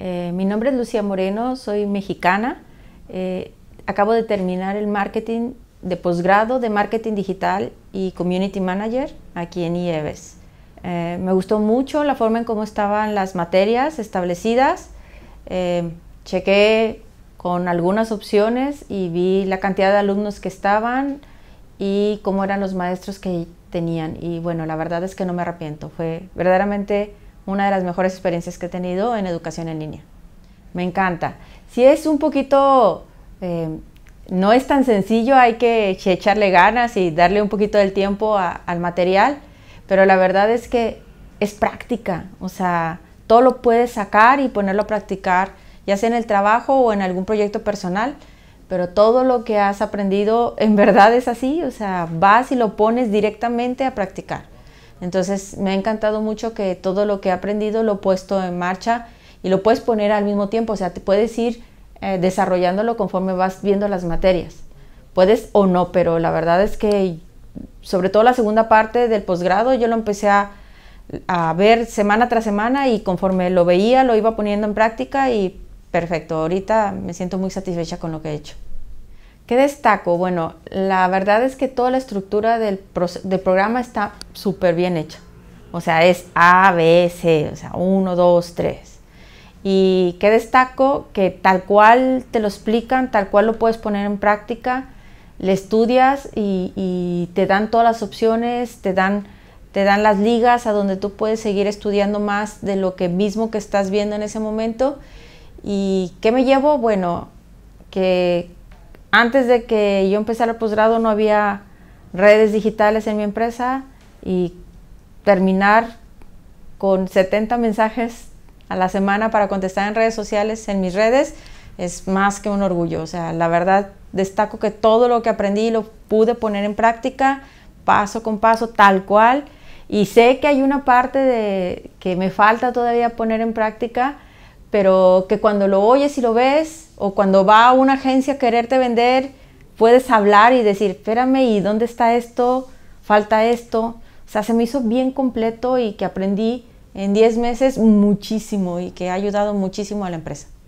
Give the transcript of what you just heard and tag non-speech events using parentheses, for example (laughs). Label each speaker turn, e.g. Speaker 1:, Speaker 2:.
Speaker 1: Eh, mi nombre es Lucía Moreno, soy mexicana. Eh, acabo de terminar el marketing de posgrado de marketing digital y community manager aquí en IEVES. Eh, me gustó mucho la forma en cómo estaban las materias establecidas. chequé con algunas opciones y vi la cantidad de alumnos que estaban y cómo eran los maestros que tenían. Y bueno, la verdad es que no me arrepiento. Fue verdaderamente una de las mejores experiencias que he tenido en educación en línea. Me encanta. Si es un poquito, eh, no es tan sencillo, hay que echarle ganas y darle un poquito del tiempo al material, pero la verdad es que es práctica, o sea, todo lo puedes sacar y ponerlo a practicar, ya sea en el trabajo o en algún proyecto personal, pero todo lo que has aprendido en (laughs) verdad es así, o sea, vas y lo pones directamente a practicar. Entonces me ha encantado mucho que todo lo que he aprendido lo he puesto en marcha y lo puedes poner al mismo tiempo, o sea, te puedes ir eh, desarrollándolo conforme vas viendo las materias. Puedes o no, pero la verdad es que sobre todo la segunda parte del posgrado yo lo empecé a, a ver semana tras semana y conforme lo veía lo iba poniendo en práctica y perfecto, ahorita me siento muy satisfecha con lo que he hecho. ¿Qué destaco? Bueno, la verdad es que toda la estructura del, del programa está súper bien hecha. O sea, es A, B, C, o sea, 1, 2, 3. Y qué destaco que tal cual te lo explican, tal cual lo puedes poner en práctica, le estudias y, te dan todas las opciones, te dan, te dan las ligas a donde tú puedes seguir estudiando más de lo que mismo que estás viendo en ese momento. ¿Y qué me llevo? Bueno, que antes de que yo empezara el posgrado no había redes digitales en mi empresa y terminar con 70 mensajes a la semana para contestar en redes sociales, en mis redes, es más que un orgullo. O sea, la verdad destaco que todo lo que aprendí lo pude poner en práctica paso con paso, tal cual. Y sé que hay una parte de, que me falta todavía poner en práctica, pero que cuando lo oyes y lo ves, o cuando va a una agencia a quererte vender, puedes hablar y decir, espérame, ¿y dónde está esto? Falta esto. O sea, se me hizo bien completo y que aprendí en 10 meses muchísimo y que ha ayudado muchísimo a la empresa.